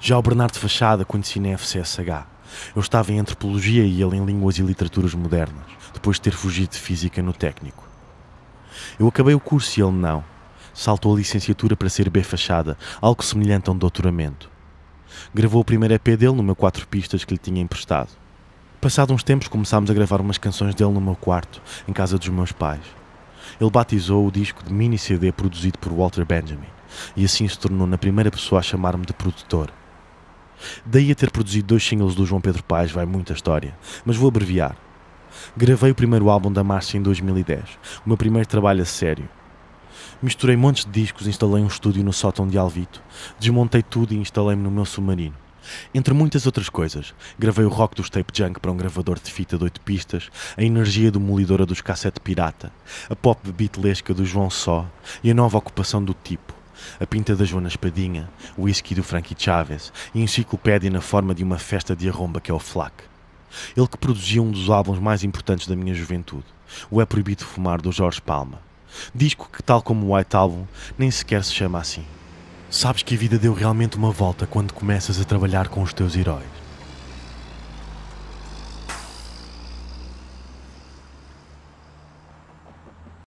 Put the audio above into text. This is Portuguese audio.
Já o Bernardo Fachada conheci na FCSH. Eu estava em antropologia e ele em línguas e literaturas modernas, depois de ter fugido de física no técnico. Eu acabei o curso e ele não. Saltou a licenciatura para ser B Fachada, algo semelhante a um doutoramento. Gravou o primeiro EP dele no meu quatro pistas que lhe tinha emprestado. Passado uns tempos começámos a gravar umas canções dele no meu quarto, em casa dos meus pais. Ele batizou o disco de mini CD produzido por Walter Benjamin, e assim se tornou na primeira pessoa a chamar-me de produtor. Daí a ter produzido dois singles do João Pedro Paes vai muita história, mas vou abreviar. Gravei o primeiro álbum da Marcha em 2010, o meu primeiro trabalho a sério. Misturei montes de discos, instalei um estúdio no sótão de Alvito, desmontei tudo e instalei-me no meu submarino. Entre muitas outras coisas, gravei o rock dos Tape Junk para um gravador de fita de oito pistas, a energia demolidora dos cassete pirata, a pop beatlesca do João Só e a nova ocupação do tipo, a pinta da Joana Espadinha, o whisky do Frankie Chaves e a enciclopédia na forma de uma festa de arromba que é o FLAC. Ele que produzia um dos álbuns mais importantes da minha juventude, o É Proibido Fumar, do Jorge Palma. Disco que, tal como o White Album, nem sequer se chama assim. Sabes que a vida deu realmente uma volta quando começas a trabalhar com os teus heróis.